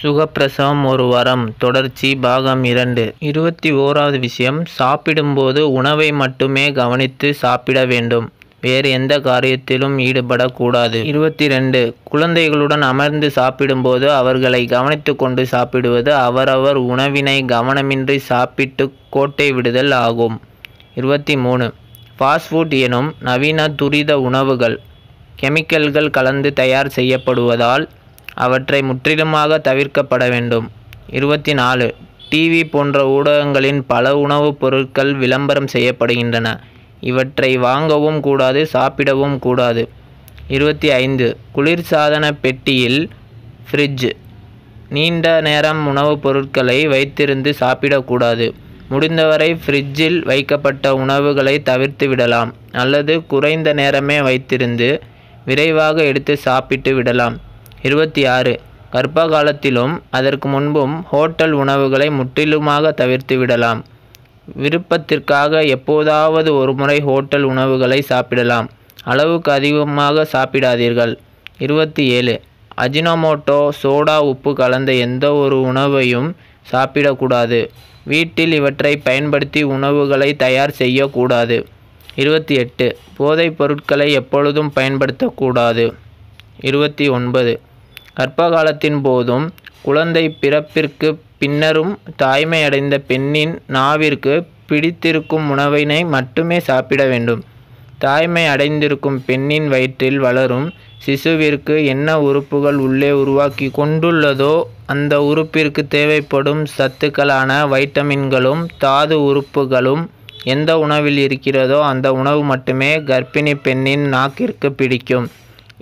சுகப்பிரசவம் ஒரு வரம் தொடர்ச்சி பாகம் இரண்டு இருபத்தி ஓராவது விஷயம் சாப்பிடும்போது உணவை மட்டுமே கவனித்து சாப்பிட வேண்டும் வேறு எந்த காரியத்திலும் ஈடுபடக்கூடாது இருபத்தி ரெண்டு குழந்தைகளுடன் அமர்ந்து சாப்பிடும்போது அவர்களை கவனித்து கொண்டு சாப்பிடுவது அவரவர் உணவினை கவனமின்றி சாப்பிட்டு கோட்டை விடுதல் ஆகும் இருபத்தி மூணு ஃபாஸ்ட்ஃபுட் எனும் நவீன துரித உணவுகள் கெமிக்கல்கள் கலந்து தயார் செய்யப்படுவதால் அவற்றை முற்றிலுமாக தவிர்க்கப்பட வேண்டும் இருபத்தி நாலு டிவி போன்ற ஊடகங்களின் பல உணவுப் பொருட்கள் விளம்பரம் செய்யப்படுகின்றன இவற்றை வாங்கவும் கூடாது சாப்பிடவும் கூடாது இருபத்தி ஐந்து குளிர்சாதன பெட்டியில் ஃப்ரிட்ஜ் நீண்ட நேரம் உணவுப் பொருட்களை வைத்திருந்து சாப்பிடக்கூடாது முடிந்தவரை ஃப்ரிட்ஜில் வைக்கப்பட்ட உணவுகளை தவிர்த்து விடலாம் அல்லது குறைந்த நேரமே வைத்திருந்து விரைவாக எடுத்து சாப்பிட்டு விடலாம் இருபத்தி ஆறு கர்ப்ப காலத்திலும் அதற்கு முன்பும் ஹோட்டல் உணவுகளை முற்றிலுமாக தவிர்த்து விடலாம் விருப்பத்திற்காக எப்போதாவது ஒருமுறை ஹோட்டல் உணவுகளை சாப்பிடலாம் அளவுக்கு அதிகமாக சாப்பிடாதீர்கள் இருபத்தி ஏழு அஜினோமோட்டோ சோடா உப்பு கலந்த எந்த ஒரு உணவையும் சாப்பிடக்கூடாது வீட்டில் இவற்றை பயன்படுத்தி உணவுகளை தயார் செய்யக்கூடாது இருபத்தி எட்டு போதைப் பொருட்களை எப்பொழுதும் பயன்படுத்தக்கூடாது இருபத்தி ஒன்பது கர்ப்பகாலத்தின் போதும் குழந்தை பிறப்பிற்குப் பின்னரும் தாய்மையடைந்த பெண்ணின் நாவிற்கு பிடித்திருக்கும் உணவினை மட்டுமே சாப்பிட வேண்டும் தாய்மை அடைந்திருக்கும் பெண்ணின் வயிற்றில் வளரும் சிசுவிற்கு என்ன உறுப்புகள் உள்ளே உருவாக்கி கொண்டுள்ளதோ அந்த உறுப்பிற்கு தேவைப்படும் சத்துக்களான வைட்டமின்களும் தாது உறுப்புகளும் எந்த உணவில் இருக்கிறதோ அந்த உணவு மட்டுமே கர்ப்பிணி பெண்ணின் நாக்கிற்கு பிடிக்கும்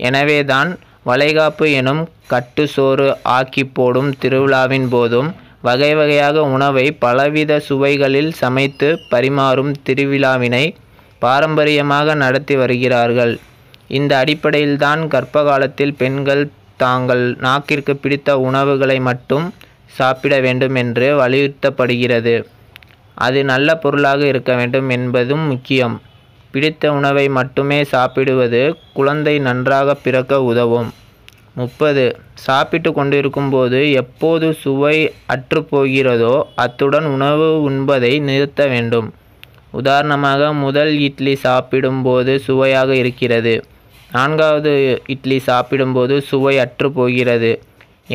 எனவேதான் வளைகாப்பு எனும் கட்டுச்சோறு ஆக்கி போடும் திருவிழாவின் போதும் வகை வகையாக உணவை பலவித சுவைகளில் சமைத்து பரிமாறும் திருவிழாவினை பாரம்பரியமாக நடத்தி வருகிறார்கள் இந்த அடிப்படையில்தான் கர்ப்ப காலத்தில் பெண்கள் தாங்கள் நாக்கிற்கு பிடித்த உணவுகளை மட்டும் சாப்பிட வேண்டும் என்று வலியுறுத்தப்படுகிறது அது நல்ல பொருளாக இருக்க வேண்டும் என்பதும் முக்கியம் பிடித்த உணவை மட்டுமே சாப்பிடுவது குழந்தை நன்றாக பிறக்க உதவும் முப்பது சாப்பிட்டு கொண்டிருக்கும்போது எப்போது சுவை அற்றுப்போகிறதோ அத்துடன் உணவு உண்பதை நிறுத்த வேண்டும் உதாரணமாக முதல் இட்லி சாப்பிடும்போது சுவையாக இருக்கிறது நான்காவது இட்லி சாப்பிடும்போது சுவை அற்று போகிறது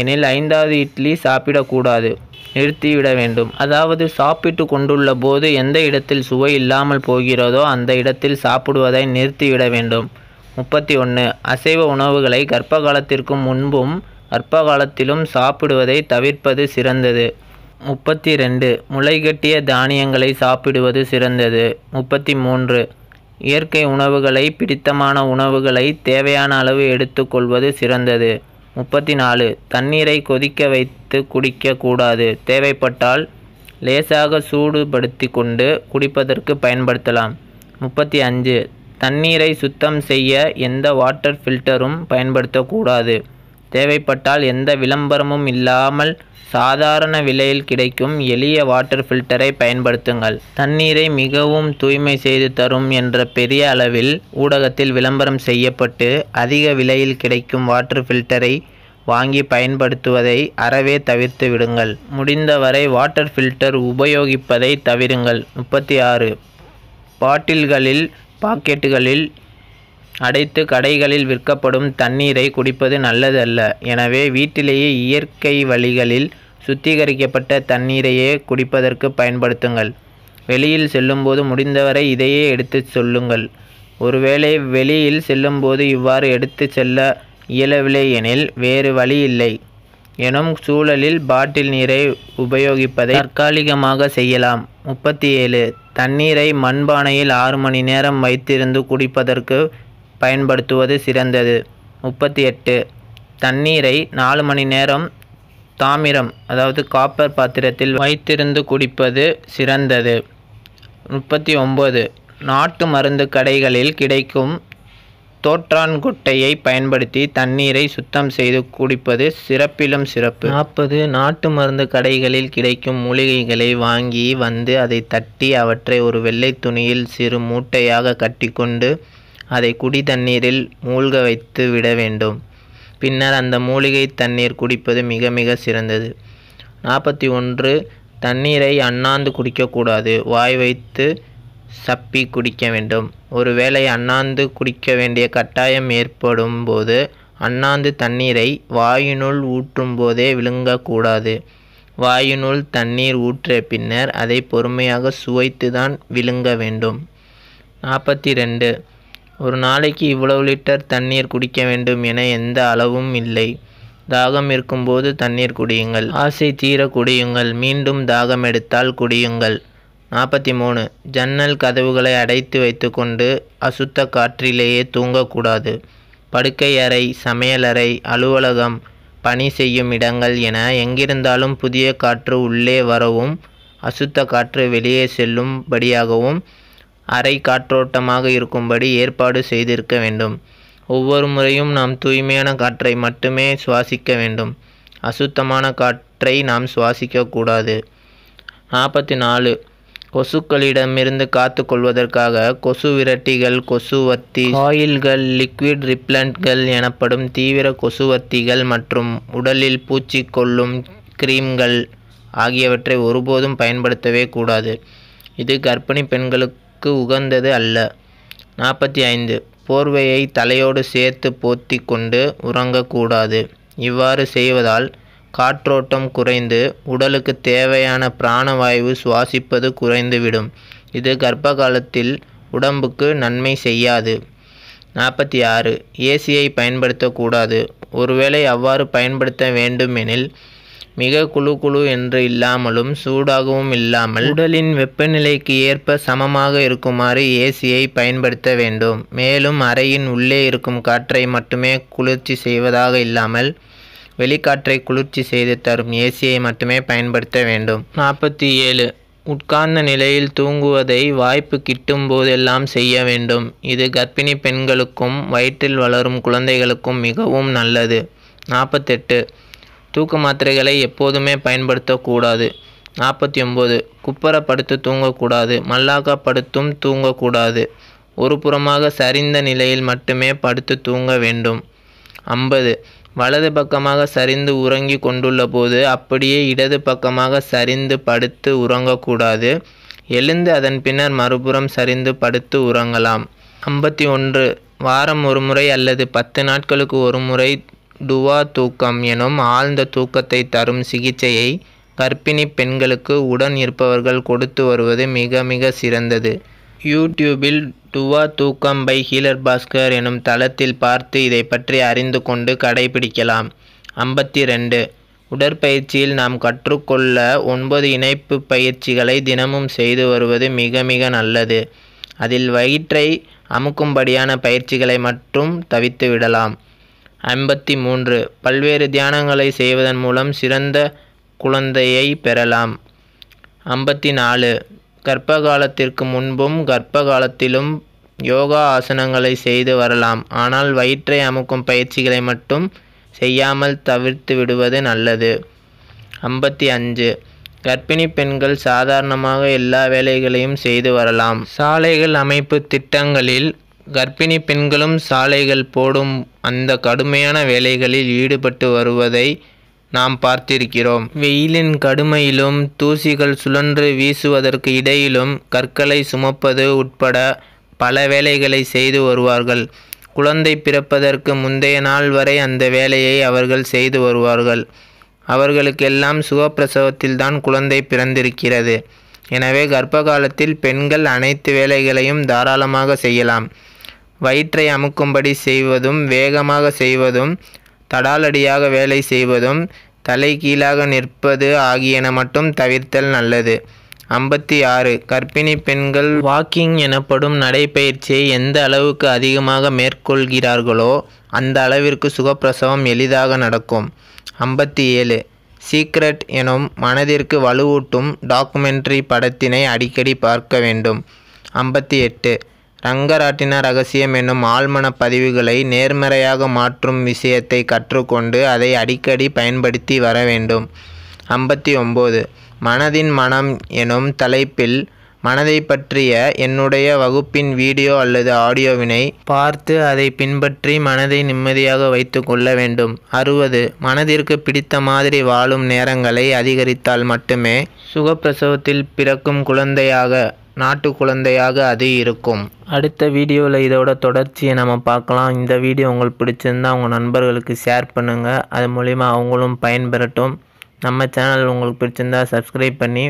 எனில் ஐந்தாவது இட்லி சாப்பிடக்கூடாது நிறுத்திவிட வேண்டும் அதாவது சாப்பிட்டு கொண்டுள்ள போது எந்த இடத்தில் சுவை இல்லாமல் போகிறதோ அந்த இடத்தில் சாப்பிடுவதை நிறுத்திவிட வேண்டும் முப்பத்தி ஒன்று அசைவ உணவுகளை கர்ப்ப காலத்திற்கு முன்பும் கர்ப்ப காலத்திலும் சாப்பிடுவதை தவிர்ப்பது சிறந்தது முப்பத்தி ரெண்டு முளைகட்டிய தானியங்களை சாப்பிடுவது சிறந்தது முப்பத்தி மூன்று இயற்கை உணவுகளை பிடித்தமான உணவுகளை தேவையான அளவு எடுத்துக்கொள்வது சிறந்தது முப்பத்தி நாலு தண்ணீரை கொதிக்க வைத்து குடிக்க கூடாது தேவைப்பட்டால் லேசாக சூடுபடுத்தி கொண்டு குடிப்பதற்கு பயன்படுத்தலாம் முப்பத்தி அஞ்சு தண்ணீரை சுத்தம் செய்ய எந்த வாட்டர் ஃபில்டரும் பயன்படுத்தக்கூடாது தேவைப்பட்டால் எந்த விளம்பரமும் இல்லாமல் சாதாரண விலையில் கிடைக்கும் எளிய வாட்டர் ஃபில்டரை பயன்படுத்துங்கள் தண்ணீரை மிகவும் தூய்மை செய்து தரும் என்ற பெரிய அளவில் ஊடகத்தில் விளம்பரம் செய்யப்பட்டு அதிக விலையில் கிடைக்கும் வாட்டர் ஃபில்டரை வாங்கி பயன்படுத்துவதை அறவே தவிர்த்து விடுங்கள் முடிந்தவரை வாட்டர் ஃபில்டர் உபயோகிப்பதை தவிருங்கள் முப்பத்தி ஆறு பாட்டில்களில் பாக்கெட்டுகளில் அடைத்து கடைகளில் விற்கப்படும் தண்ணீரை குடிப்பது நல்லதல்ல எனவே வீட்டிலேயே இயற்கை வழிகளில் சுத்திகரிக்கப்பட்ட தண்ணீரையே குடிப்பதற்கு பயன்படுத்துங்கள் வெளியில் செல்லும்போது முடிந்தவரை இதையே எடுத்து சொல்லுங்கள் ஒருவேளை வெளியில் செல்லும்போது இவ்வாறு எடுத்து செல்ல இயலவில்லை எனில் வேறு வழி இல்லை எனும் சூழலில் பாட்டில் நீரை உபயோகிப்பதை தற்காலிகமாக செய்யலாம் முப்பத்தி ஏழு தண்ணீரை மண்பானையில் ஆறு மணி நேரம் வைத்திருந்து குடிப்பதற்கு பயன்படுத்துவது சிறந்தது முப்பத்தி எட்டு தண்ணீரை நாலு மணி நேரம் தாமிரம் அதாவது காப்பர் பாத்திரத்தில் வைத்திருந்து குடிப்பது சிறந்தது முப்பத்தி ஒம்பது நாட்டு மருந்து கடைகளில் கிடைக்கும் தோற்றான்குட்டையை பயன்படுத்தி தண்ணீரை சுத்தம் செய்து குடிப்பது சிறப்பிலும் சிறப்பு நாற்பது நாட்டு மருந்து கடைகளில் கிடைக்கும் மூலிகைகளை வாங்கி வந்து அதை தட்டி அவற்றை ஒரு வெள்ளை துணியில் சிறு மூட்டையாக கட்டிக்கொண்டு அதை குடி தண்ணீரில் மூழ்க வைத்து விட வேண்டும் பின்னர் அந்த மூலிகை தண்ணீர் குடிப்பது மிக மிக சிறந்தது நாற்பத்தி ஒன்று தண்ணீரை அண்ணாந்து குடிக்கக்கூடாது வாய் வைத்து சப்பி குடிக்க வேண்டும் ஒருவேளை அண்ணாந்து குடிக்க வேண்டிய கட்டாயம் ஏற்படும் போது அண்ணாந்து தண்ணீரை வாயினுள் ஊற்றும் போதே விழுங்கக்கூடாது வாயினுள் தண்ணீர் ஊற்றிய பின்னர் அதை பொறுமையாக சுவைத்து தான் விழுங்க வேண்டும் நாற்பத்தி ரெண்டு ஒரு நாளைக்கு இவ்வளவு லிட்டர் தண்ணீர் குடிக்க வேண்டும் என எந்த அளவும் இல்லை தாகம் இருக்கும்போது தண்ணீர் குடியுங்கள் ஆசை தீர குடியுங்கள் மீண்டும் தாகம் எடுத்தால் குடியுங்கள் நாற்பத்தி மூணு ஜன்னல் கதவுகளை அடைத்து வைத்துக்கொண்டு அசுத்த காற்றிலேயே தூங்கக்கூடாது படுக்கை அறை சமையலறை அலுவலகம் பணி செய்யும் இடங்கள் என எங்கிருந்தாலும் புதிய காற்று உள்ளே வரவும் அசுத்த காற்று வெளியே செல்லும்படியாகவும் அறை காற்றோட்டமாக இருக்கும்படி ஏற்பாடு செய்திருக்க வேண்டும் ஒவ்வொரு முறையும் நாம் தூய்மையான காற்றை மட்டுமே சுவாசிக்க வேண்டும் அசுத்தமான காற்றை நாம் சுவாசிக்கக்கூடாது நாற்பத்தி நாலு கொசுக்களிடமிருந்து காத்து கொள்வதற்காக கொசு விரட்டிகள் கொசுவத்தி ஆயில்கள் லிக்விட் ரிப்ளண்ட்கள் எனப்படும் தீவிர கொசுவத்திகள் மற்றும் உடலில் பூச்சி கொள்ளும் கிரீம்கள் ஆகியவற்றை ஒருபோதும் பயன்படுத்தவே கூடாது இது கர்ப்பிணி பெண்களுக்கு அதற்கு உகந்தது அல்ல நாற்பத்தி ஐந்து போர்வையை தலையோடு சேர்த்து போத்தி கொண்டு உறங்கக்கூடாது இவ்வாறு செய்வதால் காற்றோட்டம் குறைந்து உடலுக்கு தேவையான பிராணவாயு சுவாசிப்பது குறைந்துவிடும் இது கர்ப்ப காலத்தில் உடம்புக்கு நன்மை செய்யாது நாற்பத்தி ஆறு ஏசியை பயன்படுத்தக்கூடாது ஒருவேளை அவ்வாறு பயன்படுத்த வேண்டுமெனில் மிக குழு குழு என்று இல்லாமலும் சூடாகவும் இல்லாமல் உடலின் வெப்பநிலைக்கு ஏற்ப சமமாக இருக்குமாறு ஏசியை பயன்படுத்த வேண்டும் மேலும் அறையின் உள்ளே இருக்கும் காற்றை மட்டுமே குளிர்ச்சி செய்வதாக இல்லாமல் வெளிக்காற்றை குளிர்ச்சி செய்து தரும் ஏசியை மட்டுமே பயன்படுத்த வேண்டும் நாற்பத்தி ஏழு உட்கார்ந்த நிலையில் தூங்குவதை வாய்ப்பு கிட்டும் போதெல்லாம் செய்ய வேண்டும் இது கர்ப்பிணி பெண்களுக்கும் வயிற்றில் வளரும் குழந்தைகளுக்கும் மிகவும் நல்லது நாற்பத்தெட்டு தூக்க மாத்திரைகளை எப்போதுமே பயன்படுத்தக்கூடாது நாற்பத்தி ஒம்பது குப்புற படுத்து தூங்கக்கூடாது மல்லாக்க படுத்தும் தூங்கக்கூடாது ஒரு புறமாக சரிந்த நிலையில் மட்டுமே படுத்து தூங்க வேண்டும் ஐம்பது வலது பக்கமாக சரிந்து உறங்கி கொண்டுள்ள போது அப்படியே இடது பக்கமாக சரிந்து படுத்து உறங்கக்கூடாது எழுந்து அதன் பின்னர் மறுபுறம் சரிந்து படுத்து உறங்கலாம் ஐம்பத்தி ஒன்று வாரம் ஒரு முறை அல்லது பத்து நாட்களுக்கு ஒரு முறை டுவா தூக்கம் எனும் ஆழ்ந்த தூக்கத்தை தரும் சிகிச்சையை கர்ப்பிணி பெண்களுக்கு உடன் இருப்பவர்கள் கொடுத்து வருவது மிக மிக சிறந்தது யூடியூபில் டுவா தூக்கம் பை ஹீலர் பாஸ்கர் எனும் தளத்தில் பார்த்து இதை பற்றி அறிந்து கொண்டு கடைபிடிக்கலாம் ஐம்பத்தி ரெண்டு உடற்பயிற்சியில் நாம் கற்றுக்கொள்ள ஒன்பது இணைப்பு பயிற்சிகளை தினமும் செய்து வருவது மிக மிக நல்லது அதில் வயிற்றை அமுக்கும்படியான பயிற்சிகளை மட்டும் தவித்து விடலாம் ஐம்பத்தி மூன்று பல்வேறு தியானங்களை செய்வதன் மூலம் சிறந்த குழந்தையை பெறலாம் ஐம்பத்தி நாலு கர்ப்ப காலத்திற்கு முன்பும் கர்ப்ப காலத்திலும் யோகா ஆசனங்களை செய்து வரலாம் ஆனால் வயிற்றை அமுக்கும் பயிற்சிகளை மட்டும் செய்யாமல் தவிர்த்து விடுவது நல்லது ஐம்பத்தி அஞ்சு கர்ப்பிணி பெண்கள் சாதாரணமாக எல்லா வேலைகளையும் செய்து வரலாம் சாலைகள் அமைப்பு திட்டங்களில் கர்ப்பிணி பெண்களும் சாலைகள் போடும் அந்த கடுமையான வேலைகளில் ஈடுபட்டு வருவதை நாம் பார்த்திருக்கிறோம் வெயிலின் கடுமையிலும் தூசிகள் சுழன்று வீசுவதற்கு இடையிலும் கற்களை சுமப்பது உட்பட பல வேலைகளை செய்து வருவார்கள் குழந்தை பிறப்பதற்கு முந்தைய நாள் வரை அந்த வேலையை அவர்கள் செய்து வருவார்கள் அவர்களுக்கெல்லாம் சுகப்பிரசவத்தில்தான் குழந்தை பிறந்திருக்கிறது எனவே கர்ப்ப காலத்தில் பெண்கள் அனைத்து வேலைகளையும் தாராளமாக செய்யலாம் வயிற்றை அமுக்கும்படி செய்வதும் வேகமாக செய்வதும் தடாலடியாக வேலை செய்வதும் தலை கீழாக நிற்பது ஆகியன மட்டும் தவிர்த்தல் நல்லது ஐம்பத்தி ஆறு கர்ப்பிணி பெண்கள் வாக்கிங் எனப்படும் நடைப்பயிற்சியை எந்த அளவுக்கு அதிகமாக மேற்கொள்கிறார்களோ அந்த அளவிற்கு சுகப்பிரசவம் எளிதாக நடக்கும் ஐம்பத்தி ஏழு சீக்ரெட் எனும் மனதிற்கு வலுவூட்டும் டாக்குமெண்ட்ரி படத்தினை அடிக்கடி பார்க்க வேண்டும் ஐம்பத்தி எட்டு ரங்கராட்டின ரகசியம் என்னும் ஆழ்மன பதிவுகளை நேர்மறையாக மாற்றும் விஷயத்தை கற்றுக்கொண்டு அதை அடிக்கடி பயன்படுத்தி வர வேண்டும் ஐம்பத்தி ஒம்பது மனதின் மனம் எனும் தலைப்பில் மனதை பற்றிய என்னுடைய வகுப்பின் வீடியோ அல்லது ஆடியோவினை பார்த்து அதை பின்பற்றி மனதை நிம்மதியாக வைத்து கொள்ள வேண்டும் அறுபது மனதிற்கு பிடித்த மாதிரி வாழும் நேரங்களை அதிகரித்தால் மட்டுமே சுகப்பிரசவத்தில் பிறக்கும் குழந்தையாக நாட்டு குழந்தையாக அது இருக்கும் அடுத்த வீடியோவில் இதோட தொடர்ச்சியை நம்ம பார்க்கலாம் இந்த வீடியோ உங்களுக்கு பிடிச்சிருந்தா உங்கள் நண்பர்களுக்கு ஷேர் பண்ணுங்கள் அது மூலிமா அவங்களும் பயன்பெறட்டும் நம்ம சேனல் உங்களுக்கு பிடிச்சிருந்தா சப்ஸ்கிரைப் பண்ணி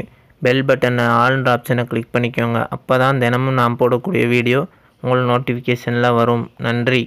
பெல் பட்டனை ஆல்ன்ற ஆப்ஷனை கிளிக் பண்ணிக்கோங்க அப்போ தான் தினமும் நான் போடக்கூடிய வீடியோ உங்களுக்கு நோட்டிஃபிகேஷனில் வரும் நன்றி